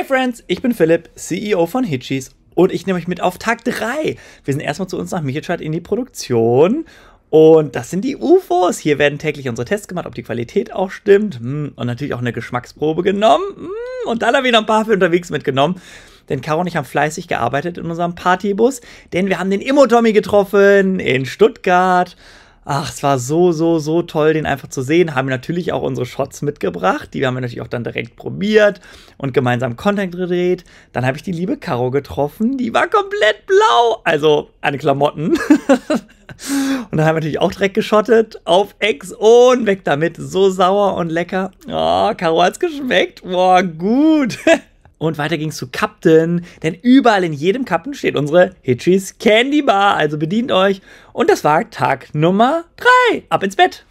Hey Friends, ich bin Philipp, CEO von Hitchies und ich nehme euch mit auf Tag 3. Wir sind erstmal zu uns nach Michelstadt in die Produktion und das sind die UFOs. Hier werden täglich unsere Tests gemacht, ob die Qualität auch stimmt hm, und natürlich auch eine Geschmacksprobe genommen hm, und dann haben wir noch ein paar für unterwegs mitgenommen. Denn Caro und ich haben fleißig gearbeitet in unserem Partybus, denn wir haben den Immo-Tommy getroffen in Stuttgart. Ach, es war so, so, so toll, den einfach zu sehen. Haben natürlich auch unsere Shots mitgebracht. Die haben wir natürlich auch dann direkt probiert und gemeinsam Content gedreht. Dann habe ich die liebe Caro getroffen. Die war komplett blau. Also an Klamotten. und dann haben wir natürlich auch direkt geschottet. Auf Ex und weg damit. So sauer und lecker. Oh, Caro hat's geschmeckt. Boah, gut. Und weiter ging's zu Captain, denn überall in jedem Captain steht unsere Hitchis Candy Bar, also bedient euch. Und das war Tag Nummer 3. Ab ins Bett!